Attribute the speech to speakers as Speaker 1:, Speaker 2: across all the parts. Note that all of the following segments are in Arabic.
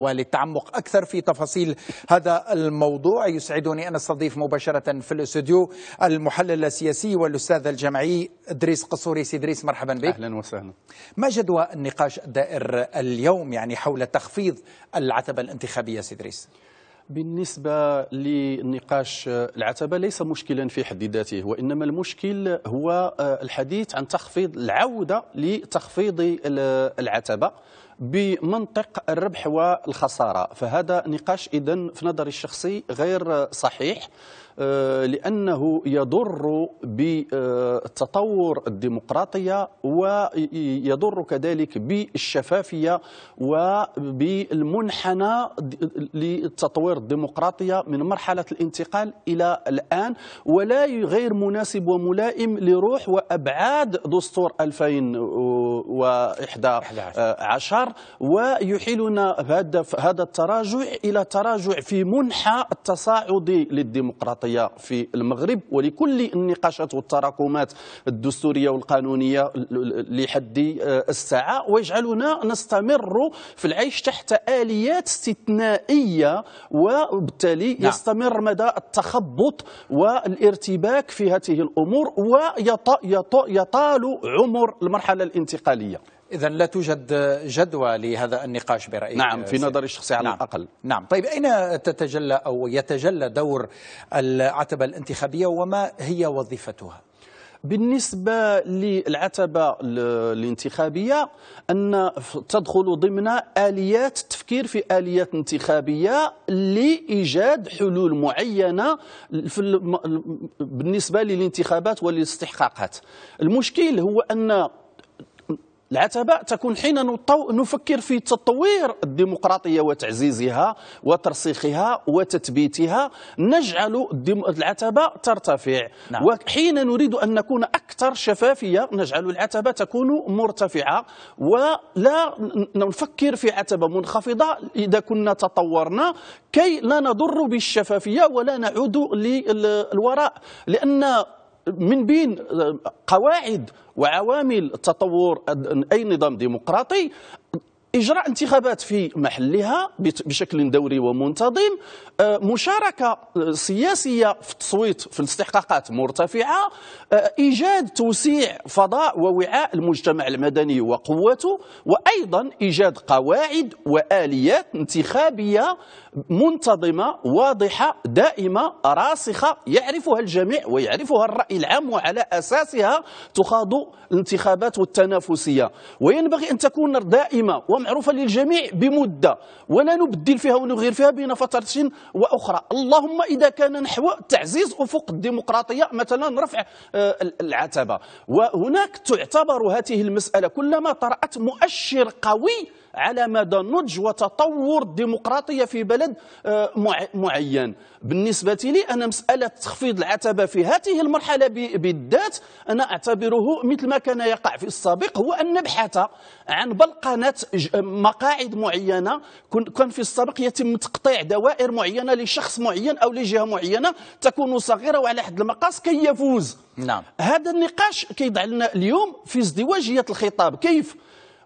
Speaker 1: وللتعمق أكثر في تفاصيل هذا الموضوع يسعدني أن أستضيف مباشرة في الاستوديو المحلل السياسي والأستاذ الجامعي إدريس قصوري سيدريس مرحبا بك أهلا وسهلا ما جدوى النقاش الدائر اليوم يعني حول تخفيض العتبة الانتخابية سيدريس
Speaker 2: بالنسبة لنقاش العتبة ليس مشكلا في حد ذاته وإنما المشكل هو الحديث عن تخفيض العودة لتخفيض العتبة بمنطق الربح والخسارة فهذا نقاش إذن في نظري الشخصي غير صحيح آه، لأنه يضر بالتطور الديمقراطية ويضر كذلك بالشفافية وبالمنحنى لتطوير الديمقراطية من مرحلة الانتقال إلى الآن ولا غير مناسب وملائم لروح وأبعاد دستور 2000 11 عشر ويحيلنا هذا هذا التراجع إلى تراجع في منحى التصاعد للديمقراطية في المغرب ولكل النقاشات والتراكمات الدستورية والقانونية لحد آه، الساعة ويجعلنا نستمر في العيش تحت آليات استثنائية وبالتالي نعم. يستمر مدى التخبط والارتباك في هذه الأمور ويطال عمر
Speaker 1: المرحلة الانتقالية الانتقالية إذا لا توجد جدوى لهذا النقاش برأيك نعم في نظري الشخصي على نعم الأقل نعم طيب أين تتجلى أو يتجلى دور العتبة الانتخابية وما هي وظيفتها؟ بالنسبة للعتبة
Speaker 2: الانتخابية أن تدخل ضمن آليات التفكير في آليات انتخابية لإيجاد حلول معينة في بالنسبة للانتخابات والاستحقاقات المشكل هو أن العتبة تكون حين نفكر في تطوير الديمقراطية وتعزيزها وترسيخها وتثبيتها نجعل العتبة ترتفع نعم. وحين نريد أن نكون أكثر شفافية نجعل العتبة تكون مرتفعة ولا نفكر في عتبة منخفضة إذا كنا تطورنا كي لا نضر بالشفافية ولا نعود للوراء لأن من بين قواعد وعوامل تطور اي نظام ديمقراطي إجراء انتخابات في محلها بشكل دوري ومنتظم آه، مشاركة آه، سياسية في التصويت في الاستحقاقات مرتفعة آه، إيجاد توسيع فضاء ووعاء المجتمع المدني وقوته وأيضا إيجاد قواعد وآليات انتخابية منتظمة واضحة دائمة راسخة يعرفها الجميع ويعرفها الرأي العام وعلى أساسها تخاض الانتخابات والتنافسية وينبغي أن تكون دائمة ومع معروفة للجميع بمدة ولا نبدل فيها ونغير فيها بين فترة وأخرى اللهم إذا كان نحو تعزيز أفق الديمقراطية مثلا رفع آه، العتبة وهناك تعتبر هذه المسألة كلما طرأت مؤشر قوي على مدى نضج وتطور الديمقراطيه في بلد آه، معين بالنسبه لي انا مساله تخفيض العتبه في هذه المرحله بالذات انا اعتبره مثل ما كان يقع في السابق هو ان نبحث عن بلقنه مقاعد معينه كان في السابق يتم تقطيع دوائر معينه لشخص معين او لجهه معينه تكون صغيره وعلى حد المقاس كي يفوز نعم هذا النقاش كيضع لنا اليوم في ازدواجيه الخطاب كيف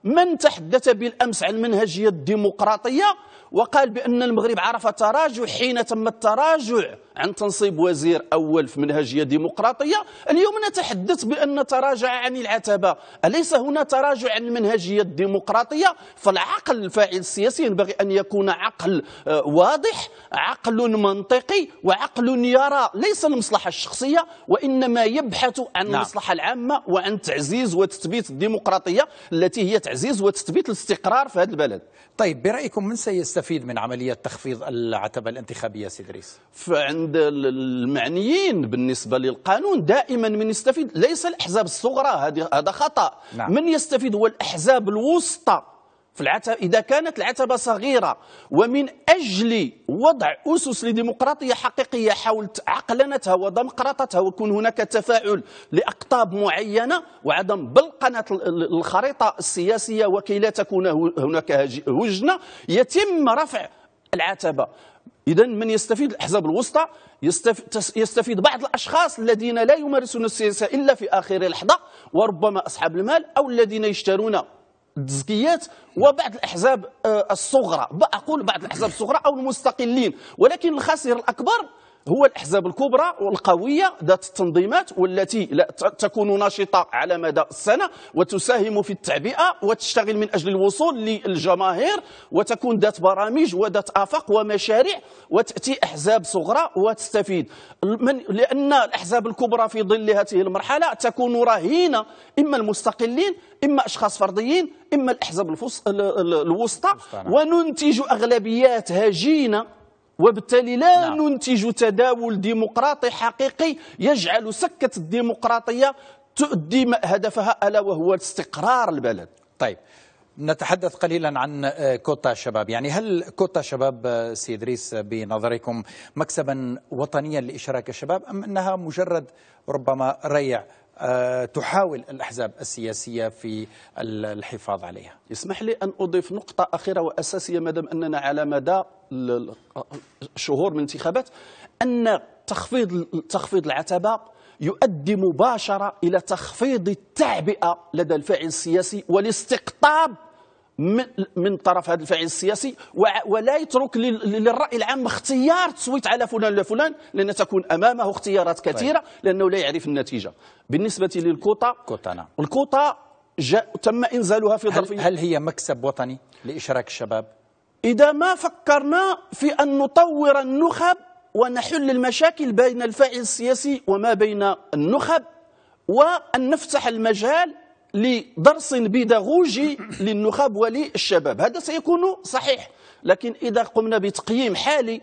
Speaker 2: من تحدث بالأمس عن منهجية الديمقراطية وقال بأن المغرب عرف تراجع حين تم التراجع عن تنصيب وزير أول في منهجية ديمقراطية اليوم نتحدث بأن تراجع عن العتبة أليس هنا تراجع عن المنهجية الديمقراطية فالعقل الفاعل السياسي ينبغي أن يكون عقل آه، واضح عقل منطقي وعقل يرى ليس المصلحة الشخصية وإنما يبحث عن نعم. المصلحة العامة وعن تعزيز وتثبيت
Speaker 1: الديمقراطية التي هي تعزيز وتثبيت الاستقرار في هذا البلد طيب برأيكم من سيستفيد من عملية تخفيض العتبة الانتخابية سيدريس؟
Speaker 2: عند المعنيين بالنسبه للقانون دائما من يستفيد ليس الاحزاب الصغرى هذا خطا نعم. من يستفيد هو الاحزاب الوسطى في العتب إذا كانت العتبة صغيرة ومن أجل وضع أسس لديمقراطية حقيقية حول عقلنتها ودمقراطتها ويكون هناك تفاعل لأقطاب معينة وعدم بلقنة الخريطة السياسية وكي لا تكون هناك هجنة يتم رفع العتبة إذا من يستفيد الأحزاب الوسطى يستفيد بعض الأشخاص الذين لا يمارسون السياسة إلا في آخر لحظة وربما أصحاب المال أو الذين يشترون التزكيات وبعض الأحزاب آه، الصغرى أقول بعض الأحزاب الصغرى أو المستقلين ولكن الخاسر الأكبر هو الأحزاب الكبرى والقوية ذات التنظيمات والتي تكون ناشطة على مدى السنة وتساهم في التعبئة وتشتغل من أجل الوصول للجماهير وتكون ذات برامج وذات آفاق ومشاريع وتأتي أحزاب صغرى وتستفيد من لأن الأحزاب الكبرى في ظل هذه المرحلة تكون رهينة إما المستقلين إما أشخاص فرديين إما الأحزاب الوسطى نعم. وننتج أغلبيات هجينة وبالتالي لا نعم. ننتج تداول ديمقراطي حقيقي
Speaker 1: يجعل سكة الديمقراطية تؤدي هدفها ألا وهو استقرار البلد طيب نتحدث قليلا عن آه، كوتا شباب يعني هل كوتا شباب آه، سي إدريس آه، بنظركم مكسبا وطنيا لإشراك الشباب أم أنها مجرد ربما ريع آه، تحاول الأحزاب السياسية في الحفاظ عليها يسمح لي أن أضيف نقطة أخيرة وأساسية مدام أننا على
Speaker 2: مدى شهور من الانتخابات أن تخفيض تخفيض العتبة يؤدي مباشرة إلى تخفيض التعبئة لدى الفاعل السياسي والاستقطاب من طرف هذا الفاعل السياسي ولا يترك للرأي العام اختيار تصويت على فلان ولا فلان لأن تكون أمامه اختيارات طيب. كثيرة لأنه لا يعرف النتيجة بالنسبة للكوطة نعم. الكوطة تم إنزالها في ظرف هل هي مكسب وطني لإشراك الشباب؟ إذا ما فكرنا في أن نطور النخب ونحل المشاكل بين الفاعل السياسي وما بين النخب وأن نفتح المجال لدرس بيداغوجي للنخب وللشباب هذا سيكون صحيح لكن إذا قمنا بتقييم حالي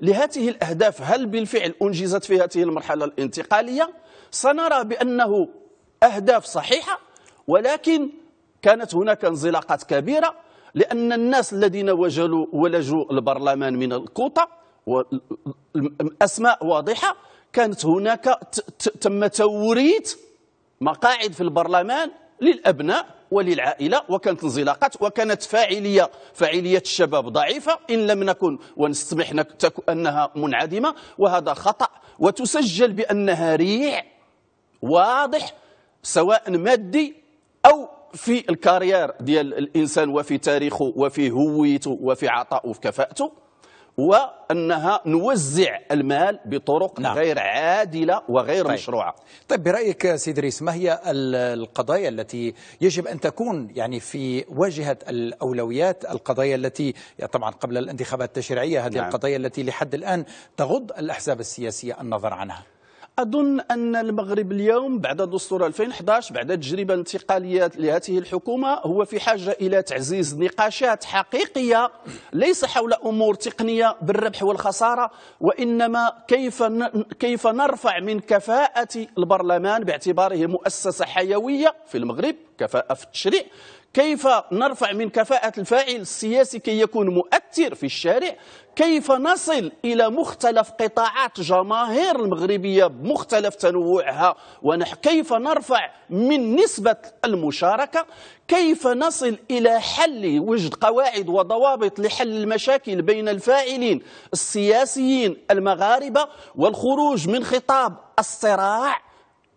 Speaker 2: لهذه الأهداف هل بالفعل أنجزت في هذه المرحلة الانتقالية سنرى بأنه أهداف صحيحة ولكن كانت هناك انزلاقات كبيرة لأن الناس الذين وجلوا ولجوا البرلمان من الكوطة أسماء واضحة كانت هناك تم توريث مقاعد في البرلمان للأبناء وللعائلة وكانت انزلاقات وكانت فاعلية فاعلية الشباب ضعيفة إن لم نكن ونسمح أنها منعدمة وهذا خطأ وتسجل بأنها ريع واضح سواء مادي أو في الكارير ديال الإنسان وفي تاريخه وفي هويته وفي عطائه وفي كفاءته وأنها نوزع المال بطرق نعم. غير عادلة
Speaker 1: وغير طيب. مشروعة طيب برأيك سيد ريس ما هي القضايا التي يجب أن تكون يعني في واجهة الأولويات القضايا التي يعني طبعا قبل الانتخابات التشريعية هذه نعم. القضايا التي لحد الآن تغض الأحزاب السياسية النظر عنها
Speaker 2: أظن أن المغرب اليوم بعد دستور 2011 بعد تجربة انتقالية لهذه الحكومة هو في حاجة إلى تعزيز نقاشات حقيقية ليس حول أمور تقنية بالربح والخسارة وإنما كيف كيف نرفع من كفاءة البرلمان باعتباره مؤسسة حيوية في المغرب كفاءة في التشريع كيف نرفع من كفاءة الفاعل السياسي كي يكون مؤثر في الشارع كيف نصل إلى مختلف قطاعات جماهير المغربية بمختلف تنوعها كيف نرفع من نسبة المشاركة كيف نصل إلى حل وجد قواعد وضوابط لحل المشاكل بين الفاعلين السياسيين المغاربة والخروج من خطاب الصراع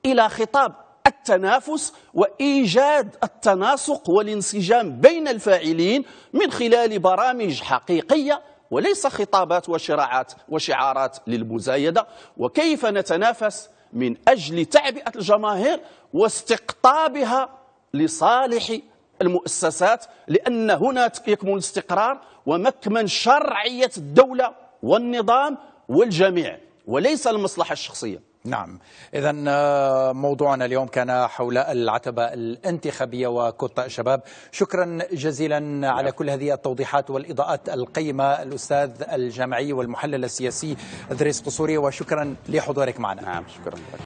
Speaker 2: إلى خطاب التنافس وايجاد التناسق والانسجام بين الفاعلين من خلال برامج حقيقيه وليس خطابات وشراعات وشعارات للمزايده وكيف نتنافس من اجل تعبئه الجماهير واستقطابها لصالح المؤسسات لان هنا يكمن الاستقرار ومكمن
Speaker 1: شرعيه الدوله والنظام والجميع وليس المصلحه الشخصيه نعم إذا آه، موضوعنا اليوم كان حول العتبة الانتخابية وكتة الشباب شكرا جزيلا على كل هذه التوضيحات والإضاءات القيمة الأستاذ الجامعي والمحلل السياسي إدريس قصوري وشكرا لحضورك معنا نعم شكرا